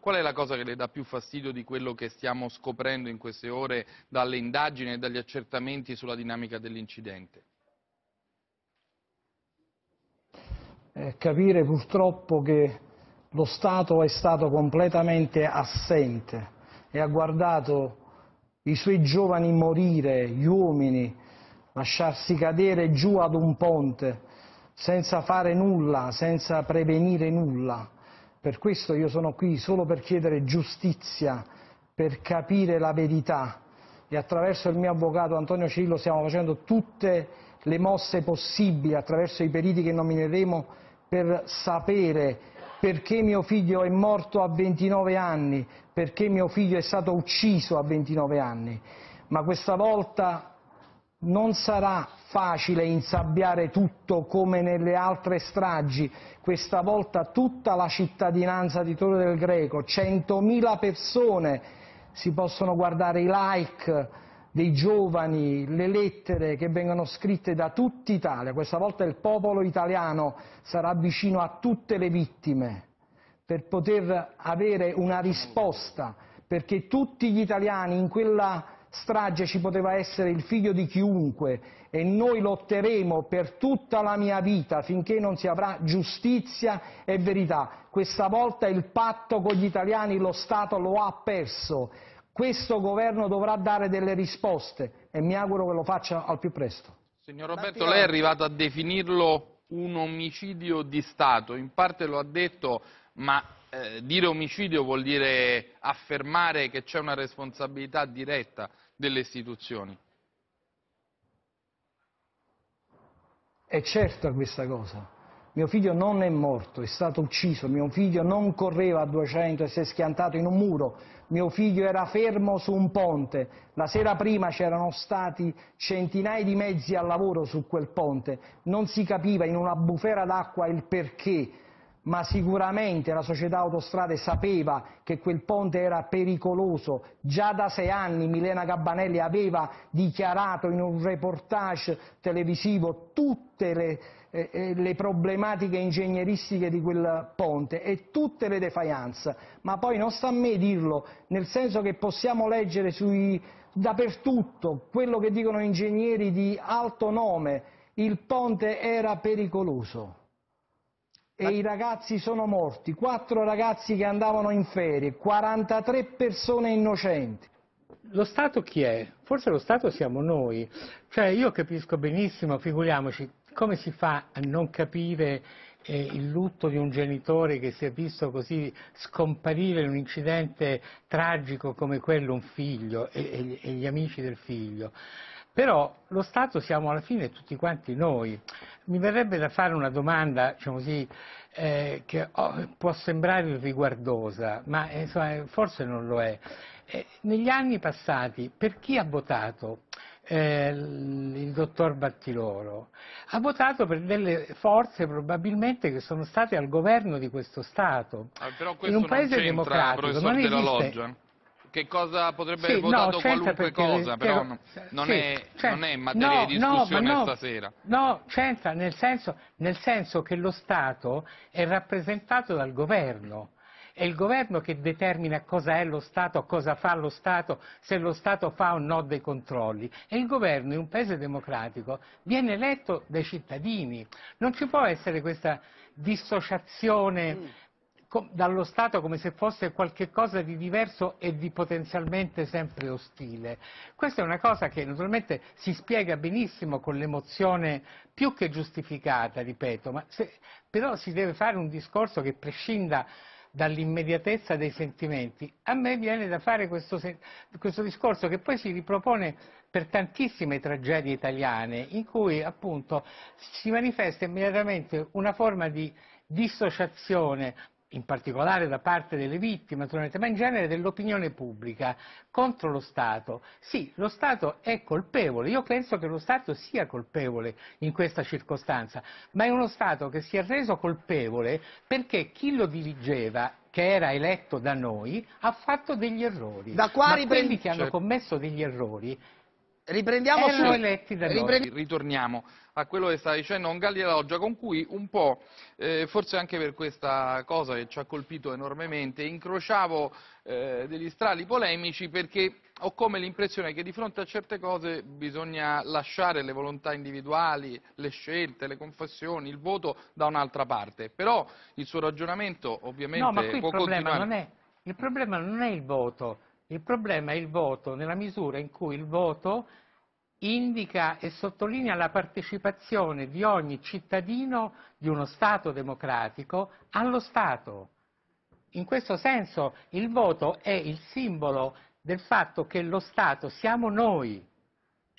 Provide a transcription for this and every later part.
Qual è la cosa che le dà più fastidio di quello che stiamo scoprendo in queste ore dalle indagini e dagli accertamenti sulla dinamica dell'incidente? Eh, capire purtroppo che lo Stato è stato completamente assente e ha guardato i suoi giovani morire, gli uomini, lasciarsi cadere giù ad un ponte senza fare nulla, senza prevenire nulla. Per questo io sono qui solo per chiedere giustizia, per capire la verità e attraverso il mio avvocato Antonio Cirillo stiamo facendo tutte le mosse possibili attraverso i periti che nomineremo per sapere perché mio figlio è morto a 29 anni, perché mio figlio è stato ucciso a 29 anni, ma questa volta non sarà facile insabbiare tutto come nelle altre stragi, questa volta tutta la cittadinanza di Torre del Greco, 100.000 persone si possono guardare i like dei giovani, le lettere che vengono scritte da tutta Italia, questa volta il popolo italiano sarà vicino a tutte le vittime per poter avere una risposta, perché tutti gli italiani in quella strage ci poteva essere il figlio di chiunque e noi lotteremo per tutta la mia vita finché non si avrà giustizia e verità. Questa volta il patto con gli italiani lo Stato lo ha perso. Questo governo dovrà dare delle risposte e mi auguro che lo faccia al più presto. Signor Roberto, lei è arrivato a definirlo un omicidio di Stato, in parte lo ha detto, ma eh, dire omicidio vuol dire affermare che c'è una responsabilità diretta delle istituzioni. È certa questa cosa. Mio figlio non è morto, è stato ucciso, mio figlio non correva a 200 e si è schiantato in un muro, mio figlio era fermo su un ponte, la sera prima c'erano stati centinaia di mezzi al lavoro su quel ponte, non si capiva in una bufera d'acqua il perché, ma sicuramente la società Autostrade sapeva che quel ponte era pericoloso, già da sei anni Milena Gabbanelli aveva dichiarato in un reportage televisivo tutte le, eh, eh le problematiche ingegneristiche di quel ponte e tutte le defianze, ma poi non sta a me dirlo, nel senso che possiamo leggere sui, dappertutto quello che dicono ingegneri di alto nome, il ponte era pericoloso e Ma... i ragazzi sono morti, quattro ragazzi che andavano in ferie, 43 persone innocenti. Lo Stato chi è? Forse lo Stato siamo noi. Cioè io capisco benissimo, figuriamoci, come si fa a non capire eh, il lutto di un genitore che si è visto così scomparire in un incidente tragico come quello un figlio e, e, e gli amici del figlio. Però lo Stato siamo alla fine tutti quanti noi. Mi verrebbe da fare una domanda, diciamo così, eh, che oh, può sembrare irriguardosa, ma eh, insomma, forse non lo è. Eh, negli anni passati, per chi ha votato? eh, il dottor Battiloro, ha votato per delle forze probabilmente che sono state al governo di questo Stato. Ah, però questo In un paese democratico non esiste... Che cosa potrebbe sì, votato no, certo, qualunque cosa, però non, non, sì, è, non, è, certo. materia no, di discussione no, stasera. No, c'entra nel nel senso che lo Stato è rappresentato dal governo è il governo che determina cosa è lo Stato, cosa fa lo Stato, se lo Stato fa o no dei controlli. E il governo in un paese democratico viene eletto dai cittadini. Non ci può essere questa dissociazione mm. dallo Stato come se fosse qualcosa di diverso e di potenzialmente sempre ostile. Questa è una cosa che naturalmente si spiega benissimo con l'emozione più che giustificata, ripeto, ma se, però si deve fare un discorso che prescinda dall'immediatezza dei sentimenti, a me viene da fare questo, questo, discorso che poi si ripropone per tantissime tragedie italiane, in cui appunto si manifesta immediatamente una forma di dissociazione in particolare da parte delle vittime, naturalmente, ma in genere dell'opinione pubblica contro lo Stato. Sì, lo Stato è colpevole, io penso che lo Stato sia colpevole in questa circostanza, ma è uno Stato che si è reso colpevole perché chi lo dirigeva che era eletto da noi, ha fatto degli errori. Da qua riprendi... quelli che hanno certo. commesso degli errori Riprendiamo su... Ripre... Ritorniamo a quello che stava dicendo Ongalli della Loggia, con cui un po', eh, forse anche per questa cosa che ci ha colpito enormemente, incrociavo eh, degli strali polemici perché ho come l'impressione che di fronte a certe cose bisogna lasciare le volontà individuali, le scelte, le confessioni, il voto da un'altra parte. Però il suo ragionamento ovviamente no, ma qui può il problema continuare... Non è, il problema non è il voto, il problema è il voto, nella misura in cui il voto indica e sottolinea la partecipazione di ogni cittadino di uno Stato democratico allo Stato. In questo senso il voto è il simbolo del fatto che lo Stato siamo noi,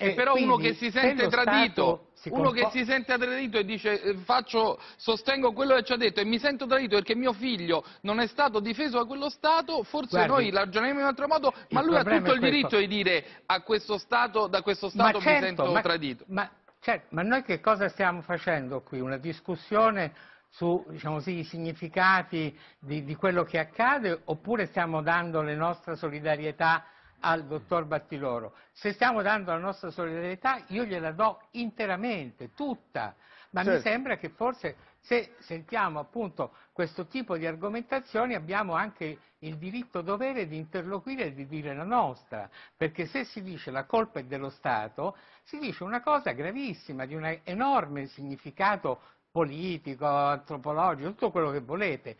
e però uno che si sente tradito, si uno che si sente tradito e dice eh, faccio, sostengo quello che ci ha detto e mi sento tradito perché mio figlio non è stato difeso da quello Stato, forse Guardi, noi ragioniamo in un altro modo, ma lui ha tutto il diritto di dire a questo Stato, da questo Stato ma mi certo, sento ma, tradito. Ma, certo, ma noi che cosa stiamo facendo qui? Una discussione sui diciamo significati di, di quello che accade oppure stiamo dando le nostre solidarietà al dottor Battiloro. Se stiamo dando la nostra solidarietà, io gliela do interamente, tutta, ma certo. mi sembra che forse se sentiamo appunto questo tipo di argomentazioni abbiamo anche il diritto dovere di interloquire e di dire la nostra, perché se si dice la colpa è dello Stato, si dice una cosa gravissima, di un enorme significato politico, antropologico, tutto quello che volete,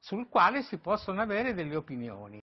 sul quale si possono avere delle opinioni.